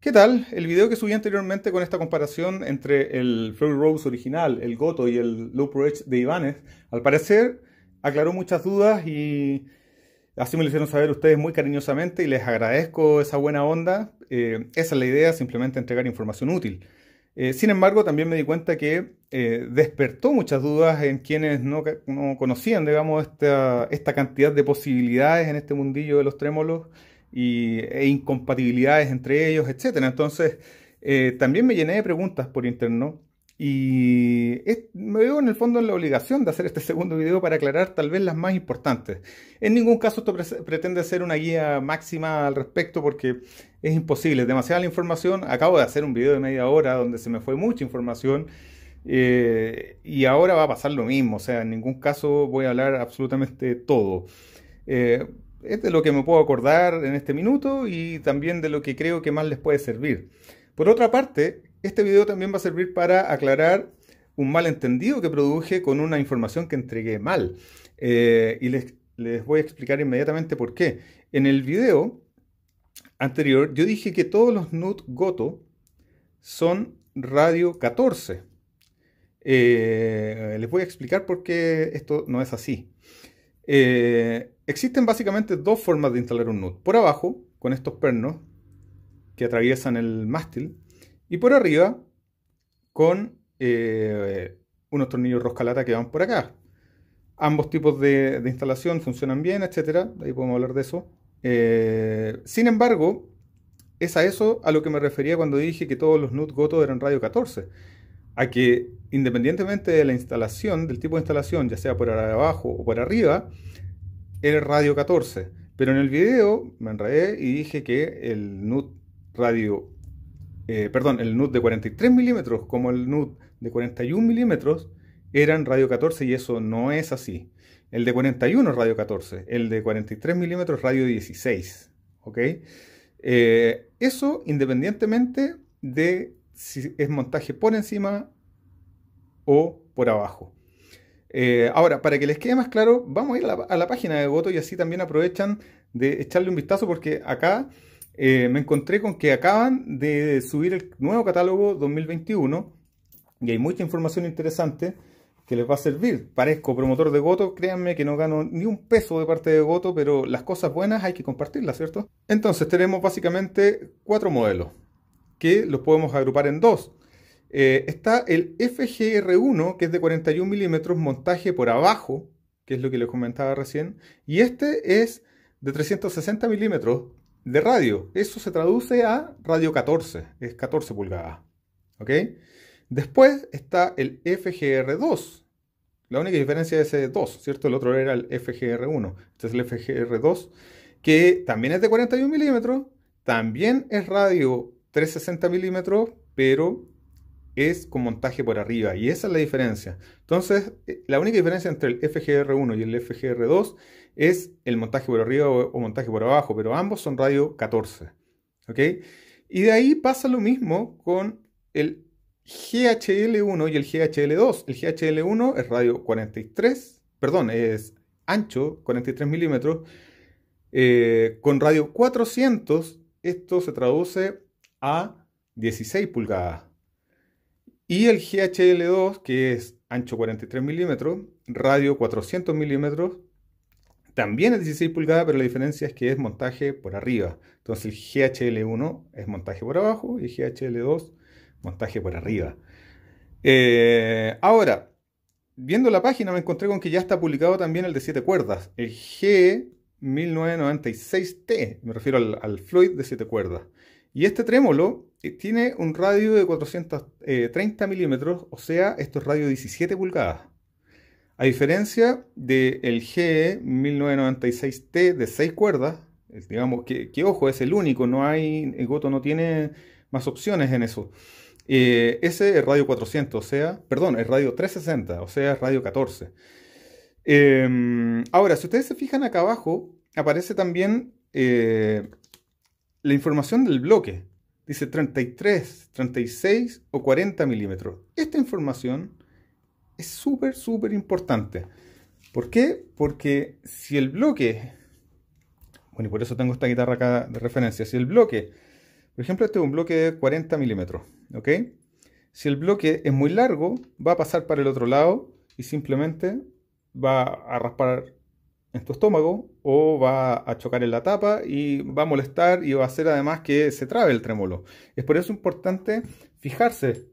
¿Qué tal? El video que subí anteriormente con esta comparación entre el Flurry Rose original, el Goto y el Loop Rage de Ivanes, al parecer aclaró muchas dudas y así me lo hicieron saber ustedes muy cariñosamente y les agradezco esa buena onda. Eh, esa es la idea, simplemente entregar información útil. Eh, sin embargo, también me di cuenta que eh, despertó muchas dudas en quienes no, conocían, digamos, esta cantidad de posibilidades en este mundillo de los trémolos y, e incompatibilidades entre ellos, etcétera, Entonces, eh, también me llené de preguntas por interno y me veo en el fondo en la obligación de hacer este segundo video para aclarar tal vez las más importantes. En ningún caso esto pretende ser una guía máxima al respecto porque es imposible, es demasiada la información. Acabo de hacer un video de media hora donde se me fue mucha información. Eh, y ahora va a pasar lo mismo, o sea, en ningún caso voy a hablar absolutamente todo. Eh, es de lo que me puedo acordar en este minuto y también de lo que creo que más les puede servir. Por otra parte, este video también va a servir para aclarar un malentendido que produje con una información que entregué mal. Eh, y les, voy a explicar inmediatamente por qué. En el video anterior yo dije que todos los NUT Goto son radio 14. Eh, les voy a explicar por qué esto no es así. Eh, Existen básicamente dos formas de instalar un NUT. Por abajo, con estos pernos que atraviesan el mástil, y por arriba, con eh, unos tornillos roscalata que van por acá. Ambos tipos de, instalación funcionan bien, etc. Ahí podemos hablar de eso. Eh, sin embargo, es a eso a lo que me refería cuando dije que todos los NUT Goto eran radio 14. A que independientemente de la instalación, del tipo de instalación, ya sea por abajo o por arriba, el Radio 14. Pero en el video me enredé y dije que el NUT radio, eh, perdón, el NUT de 43 milímetros como el NUT de 41 milímetros eran radio 14 y eso no es así. El de 41 es radio 14, el de 43 milímetros radio 16. Eh, eso independientemente de si es montaje por encima o por abajo. Eh, ahora, para que les quede más claro, vamos a ir a la, página de voto y así también aprovechan de echarle un vistazo porque acá eh, me encontré con que acaban de subir el nuevo catálogo 2021 y hay mucha información interesante que les va a servir. Parezco promotor de Goto, créanme que no gano ni un peso de parte de Goto, pero las cosas buenas hay que compartirlas, ¿cierto? Entonces tenemos básicamente cuatro modelos que los podemos agrupar en dos. Eh, está el FGR1, que es de 41 milímetros, montaje por abajo, que es lo que les comentaba recién, y este es de 360 milímetros de radio. Eso se traduce a radio 14, es 14 pulgadas. Después está el FGR2. La única diferencia es ese 2, ¿cierto? El otro era el FGR1. Este es el FGR2, que también es de 41 milímetros, también es radio 360 milímetros, pero es con montaje por arriba y esa es la diferencia. Entonces, eh, la única diferencia entre el FGR1 y el FGR2 es el montaje por arriba o, montaje por abajo, pero ambos son radio 14. ¿ok? Y de ahí pasa lo mismo con el GHL1 y el GHL2. El GHL1 es radio 43, perdón, es ancho 43 milímetros. Eh, con radio 400, esto se traduce a 16 pulgadas. Y el GHL2, que es ancho 43 milímetros, radio 400 milímetros, también es 16 pulgadas, pero la diferencia es que es montaje por arriba. Entonces el GHL1 es montaje por abajo y el GHL2 montaje por arriba. Eh, ahora, viendo la página me encontré con que ya está publicado también el de 7 cuerdas, el G1996T, me refiero al, al Floyd de 7 cuerdas. Y este trémolo eh, tiene un radio de 430 eh, milímetros, o sea, esto es radio 17 pulgadas. A diferencia del el GE 1996T de 6 cuerdas, digamos que, ojo, es el único, no hay, Goto no tiene más opciones en eso. Eh, ese es radio 400, o sea, perdón, es radio 360, o sea, radio 14. Em, ahora, si ustedes se fijan acá abajo, aparece también la información del bloque dice 33, 36 o 40 milímetros. Esta información es súper, súper importante. ¿Por qué? Porque si el bloque, bueno, y por eso tengo esta guitarra acá de referencia, si el bloque, por ejemplo, este es un bloque de 40 milímetros, ¿ok? Si el bloque es muy largo, va a pasar para el otro lado y simplemente va a raspar en tu estómago o va a chocar en la tapa y va a molestar y va a hacer además que se trabe el trémolo. Es por eso importante fijarse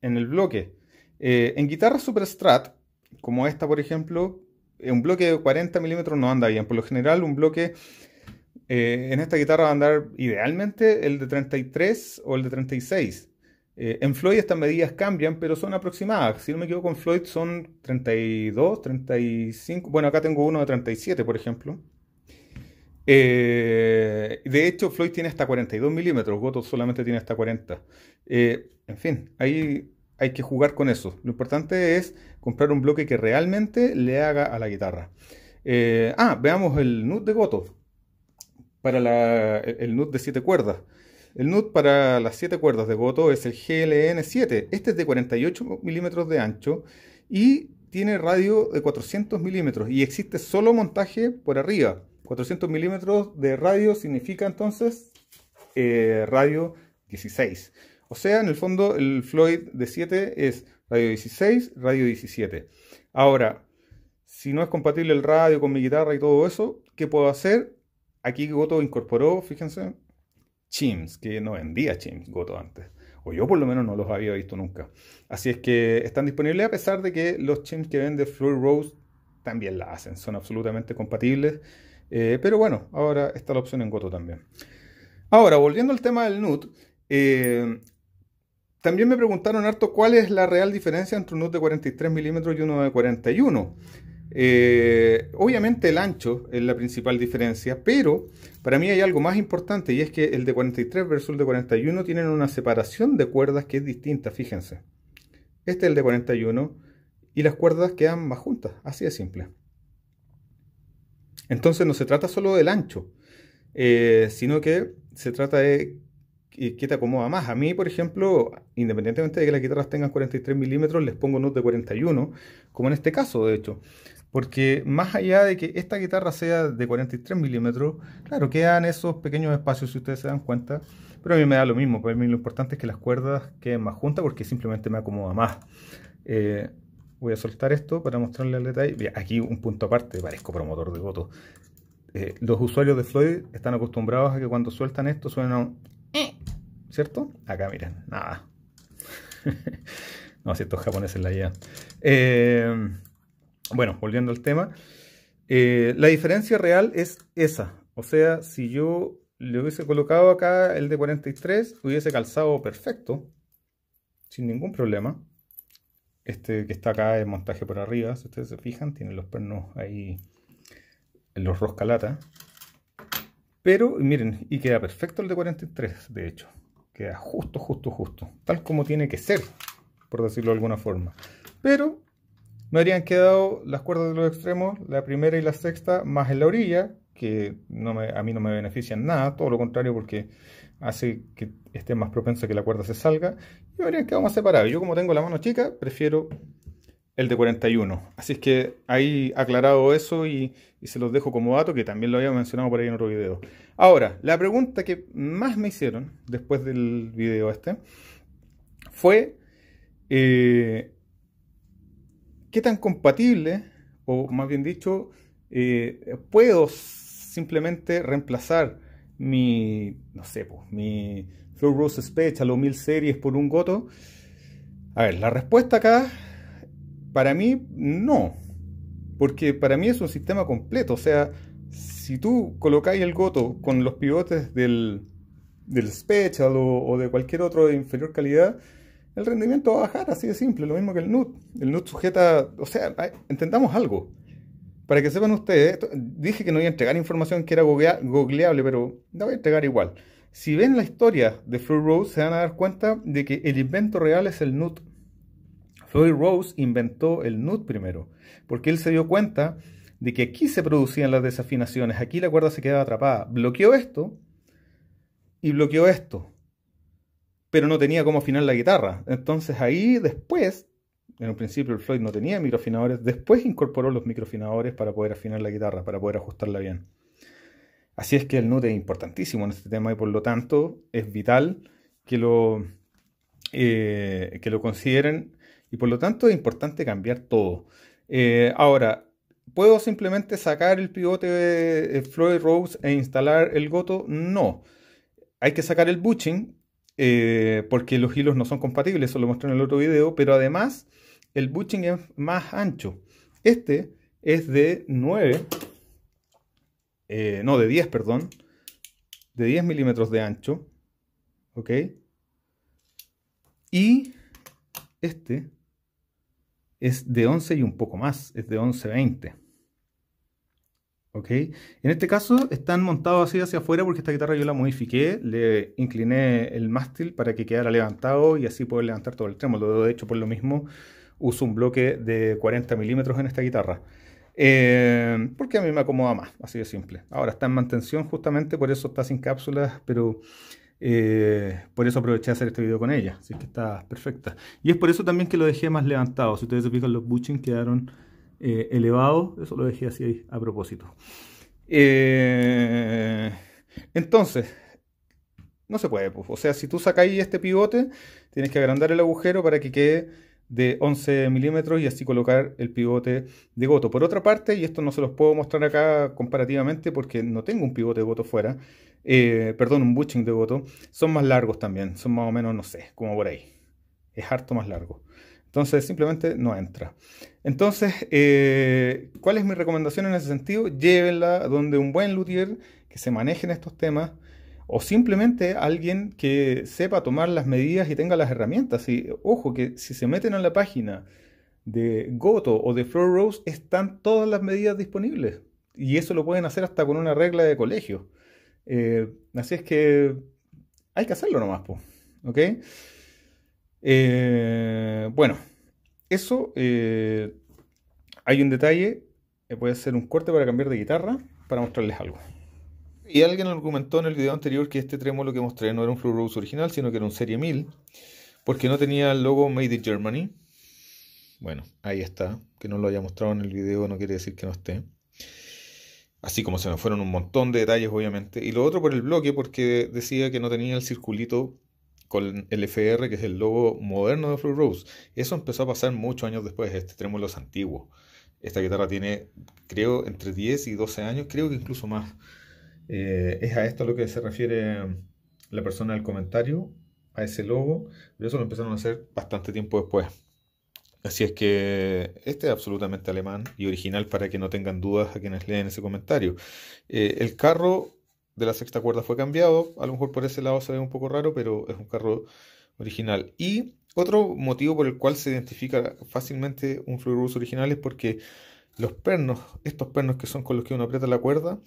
en el bloque. Eh, en guitarra superstrat, como esta por ejemplo, eh, un bloque de 40 milímetros no anda bien. Por lo general un bloque eh, en esta guitarra va a andar idealmente el de 33 o el de 36. Eh, en Floyd estas medidas cambian, pero son aproximadas. Si no me equivoco, en Floyd son 32, 35. Bueno, acá tengo uno de 37, por ejemplo. Eh, de hecho, Floyd tiene hasta 42 milímetros, Goto solamente tiene hasta 40. Eh, en fin, ahí hay que jugar con eso. Lo importante es comprar un bloque que realmente le haga a la guitarra. ah, veamos el nut de Goto. Para el, el de 7 cuerdas. El NUT para las 7 cuerdas de voto es el GLN7. Este es de 48 milímetros de ancho y tiene radio de 400 milímetros y existe solo montaje por arriba. 400 milímetros de radio significa entonces eh, radio 16. O sea, en el fondo el Floyd de 7 es radio 16, radio 17. Ahora, si no es compatible el radio con mi guitarra y todo eso, ¿qué puedo hacer? Aquí Goto incorporó, fíjense, Chimps, que no vendía Chims Goto antes. O yo por lo menos no los había visto nunca. Así es que están disponibles a pesar de que los Chims que vende Fluor Rose también la hacen. Son absolutamente compatibles. Eh, pero bueno, ahora está la opción en Goto también. Ahora, volviendo al tema del NUT, eh, también me preguntaron harto cuál es la real diferencia entre un NUT de 43 milímetros y uno de 41. Eh, obviamente el ancho es la principal diferencia, pero para mí hay algo más importante y es que el de 43 versus el de 41 tienen una separación de cuerdas que es distinta, fíjense. Este es el de 41 y las cuerdas quedan más juntas, así de simple. Entonces no se trata solo del ancho, eh, sino que se trata de qué te acomoda más. A mí, por ejemplo, independientemente de que las guitarras tengan 43 milímetros, les pongo unos de 41, como en este caso, de hecho. Porque más allá de que esta guitarra sea de 43 milímetros, claro, quedan esos pequeños espacios si ustedes se dan cuenta. Pero a mí me da lo mismo, para pues, mí lo importante es que las cuerdas queden más juntas porque simplemente me acomoda más. Eh, voy a soltar esto para mostrarle el detalle. Aquí un punto aparte, parezco promotor de voto. Eh, los usuarios de Floyd están acostumbrados a que cuando sueltan esto suena un... Eh, ¿Cierto? Acá miren, nada. no, si estos japoneses la llevan. Eh, bueno, volviendo al tema, eh, la diferencia real es esa. O sea, si yo le hubiese colocado acá el de 43, hubiese calzado perfecto, sin ningún problema. Este que está acá en montaje por arriba, si ustedes se fijan, tiene los pernos ahí, los lata. Pero miren, y queda perfecto el de 43, de hecho. Queda justo, justo, justo. Tal como tiene que ser, por decirlo de alguna forma. Pero me habrían quedado las cuerdas de los extremos, la primera y la sexta, más en la orilla, que no a mí no me benefician nada, todo lo contrario porque hace que esté más propenso a que la cuerda se salga, y me habrían quedado más separados. Yo como tengo la mano chica, prefiero el de 41. Así es que ahí aclarado eso y, se los dejo como dato, que también lo había mencionado por ahí en otro video. Ahora, la pregunta que más me hicieron después del video este fue... Eh, qué tan compatible, o más bien dicho, eh, puedo simplemente reemplazar mi, no sé, mi Flow Rose Special o 1000 series por un Goto? A ver, la respuesta acá, para mí, no. Porque para mí es un sistema completo. O sea, si tú colocáis el Goto con los pivotes del, Special o de cualquier otro de inferior calidad, el rendimiento va a bajar, así de simple, lo mismo que el NUT. El NUT sujeta, o sea, intentamos algo. Para que sepan ustedes, dije que no iba a entregar información que era googleable, pero la voy a entregar igual. Si ven la historia de Floyd Rose, se van a dar cuenta de que el invento real es el NUT. Floyd Rose inventó el NUT primero, porque él se dio cuenta de que aquí se producían las desafinaciones, aquí la cuerda se quedaba atrapada. Bloqueó esto y bloqueó esto pero no tenía cómo afinar la guitarra. Entonces ahí después, en un principio el Floyd no tenía microfinadores después incorporó los microfinadores para poder afinar la guitarra, para poder ajustarla bien. Así es que el note es importantísimo en este tema y por lo tanto es vital que lo, eh, que lo consideren y por lo tanto es importante cambiar todo. Eh, ahora, ¿puedo simplemente sacar el pivote de eh, Floyd Rose e instalar el Goto? No. Hay que sacar el butching eh, porque los hilos no son compatibles, eso lo mostré en el otro video, pero además el butching es más ancho. Este es de 9, eh, no, de 10, perdón, de 10 milímetros de ancho, ¿ok? Y este es de 11 y un poco más, es de 11.20. En este caso están montados así hacia afuera porque esta guitarra yo la modifiqué, le incliné el mástil para que quedara levantado y así poder levantar todo el trémolo. De hecho, por lo mismo, uso un bloque de 40 milímetros en esta guitarra. Eh, porque a mí me acomoda más, así de simple. Ahora está en mantención justamente, por eso está sin cápsulas, pero eh, por eso aproveché de hacer este video con ella, así que está perfecta. Y es por eso también que lo dejé más levantado, si ustedes se fijan los butchings quedaron eh, elevado. Eso lo dejé así a propósito. Eh, entonces, no se puede. Pues. O sea, si tú sacáis este pivote, tienes que agrandar el agujero para que quede de 11 milímetros y así colocar el pivote de goto. Por otra parte, y esto no se los puedo mostrar acá comparativamente porque no tengo un pivote de goto fuera, eh, perdón, un butching de goto, son más largos también, son más o menos, no sé, como por ahí. Es harto más largo. Entonces simplemente no entra. Entonces, eh, ¿cuál es mi recomendación en ese sentido? Llévenla donde un buen luthier que se maneje en estos temas o simplemente alguien que sepa tomar las medidas y tenga las herramientas. Y ojo, que si se meten a la página de Goto o de Floor Rose están todas las medidas disponibles. Y eso lo pueden hacer hasta con una regla de colegio. Eh, así es que hay que hacerlo nomás, po. ¿ok? Eh, bueno, eso. Eh, hay un detalle. Eh, voy puede hacer un corte para cambiar de guitarra para mostrarles algo. Y alguien argumentó en el video anterior que este lo que mostré no era un Flow Rose original, sino que era un Serie 1000, porque no tenía el logo Made in Germany. Bueno, ahí está. Que no lo haya mostrado en el video no quiere decir que no esté. Así como se me fueron un montón de detalles, obviamente. Y lo otro por el bloque, porque decía que no tenía el circulito con el FR, que es el logo moderno de Fruit Rose. Eso empezó a pasar muchos años después, este trémolo es antiguo. Esta guitarra tiene, creo, entre 10 y 12 años, creo que incluso más. Eh, es a esto a lo que se refiere mm, la persona del comentario, a ese logo, pero eso lo empezaron a hacer bastante tiempo después. Así es que este es absolutamente alemán y original para que no tengan dudas a quienes leen ese comentario. Eh, el carro de la sexta cuerda fue cambiado. A lo mejor por ese lado se ve un poco raro, pero es un carro original. Y otro motivo por el cual se identifica fácilmente un Fluorus original es porque los pernos, estos pernos que son con los que uno aprieta la cuerda,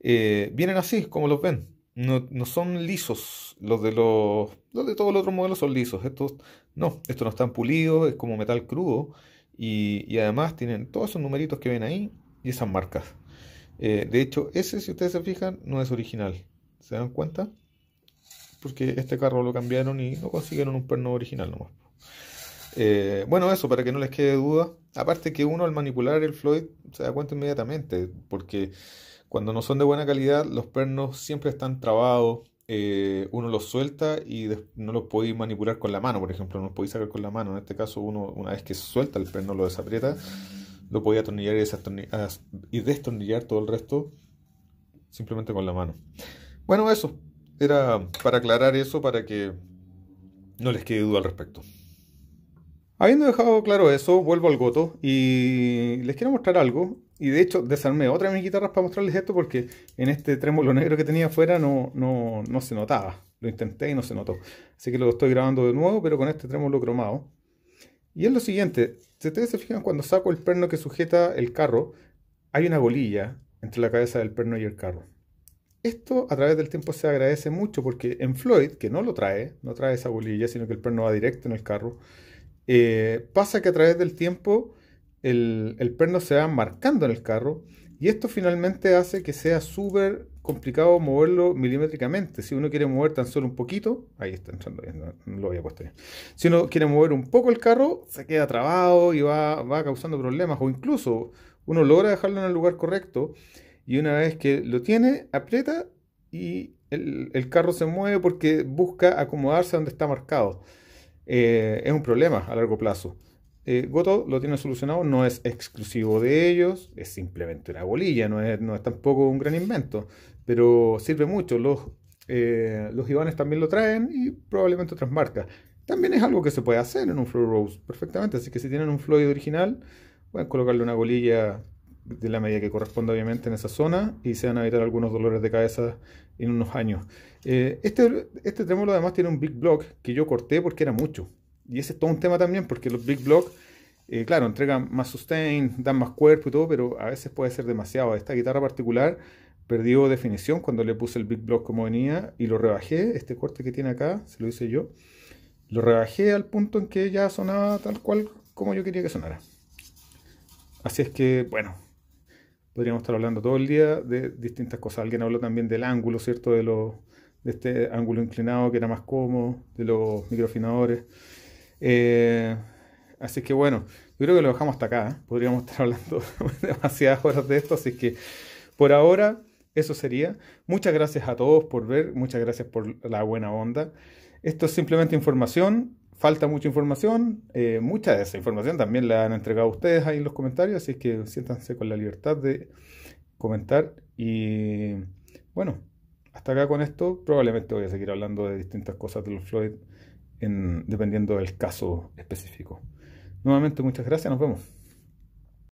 eh, vienen así, como los ven. No, no, son lisos. Los de los, los de todos los otros modelos son lisos. Estos no, estos no están pulidos, es como metal crudo. Y, y además tienen todos esos numeritos que ven ahí y esas marcas. Eh, de hecho, ese, si ustedes se fijan, no es original. ¿Se dan cuenta? Porque este carro lo cambiaron y no consiguieron un perno original nomás. Eh, bueno, eso, para que no les quede duda. Aparte que uno al manipular el Floyd se da cuenta inmediatamente, porque cuando no son de buena calidad, los pernos siempre están trabados, eh, uno los suelta y no los podéis manipular con la mano, por ejemplo, no los podéis sacar con la mano. En este caso, uno una vez que suelta el perno, lo desaprieta lo podía atornillar y, ah, y destornillar todo el resto simplemente con la mano. Bueno, eso. Era para aclarar eso, para que no les quede duda al respecto. Habiendo dejado claro eso, vuelvo al goto y les quiero mostrar algo. Y de hecho, desarmé otra de mis guitarras para mostrarles esto porque en este trémolo negro que tenía afuera no, no, no se notaba. Lo intenté y no se notó. Así que lo estoy grabando de nuevo, pero con este trémolo cromado. Y es lo siguiente, si ustedes se fijan, cuando saco el perno que sujeta el carro, hay una bolilla entre la cabeza del perno y el carro. Esto a través del tiempo se agradece mucho porque en Floyd, que no lo trae, no trae esa bolilla, sino que el perno va directo en el carro, eh, pasa que a través del tiempo el, el perno se va marcando en el carro y esto finalmente hace que sea súper complicado moverlo milimétricamente. Si uno quiere mover tan solo un poquito, ahí está entrando bien, no, lo había puesto bien. Si uno quiere mover un poco el carro, se queda trabado y va, causando problemas. O incluso uno logra dejarlo en el lugar correcto y una vez que lo tiene, aprieta y el, carro se mueve porque busca acomodarse donde está marcado. Eh, es un problema a largo plazo. Eh, Goto lo tiene solucionado, no es exclusivo de ellos, es simplemente una bolilla, no es, no es tampoco un gran invento, pero sirve mucho. Los, eh, los también lo traen y probablemente otras marcas. También es algo que se puede hacer en un Flow Rose perfectamente, así que si tienen un Floyd original, pueden colocarle una bolilla de la medida que corresponda obviamente en esa zona y se van a evitar algunos dolores de cabeza en unos años. Eh, este, este además tiene un big block que yo corté porque era mucho y ese es todo un tema también, porque los big block, eh, claro, entregan más sustain, dan más cuerpo y todo, pero a veces puede ser demasiado. Esta guitarra particular perdió definición cuando le puse el big block como venía y lo rebajé. Este corte que tiene acá, se lo hice yo. Lo rebajé al punto en que ya sonaba tal cual como yo quería que sonara. Así es que, bueno, podríamos estar hablando todo el día de distintas cosas. Alguien habló también del ángulo, ¿cierto? De, lo, de este ángulo inclinado que era más cómodo, de los microfinadores. Eh, así que bueno, yo creo que lo dejamos hasta acá. ¿eh? Podríamos estar hablando demasiadas horas de esto, así que por ahora eso sería. Muchas gracias a todos por ver, muchas gracias por la buena onda. Esto es simplemente información, falta mucha información, eh, mucha de esa información también la han entregado ustedes ahí en los comentarios, así que siéntanse con la libertad de comentar y bueno, hasta acá con esto, probablemente voy a seguir hablando de distintas cosas de los Floyd en, dependiendo del caso específico. Nuevamente, muchas gracias, nos vemos.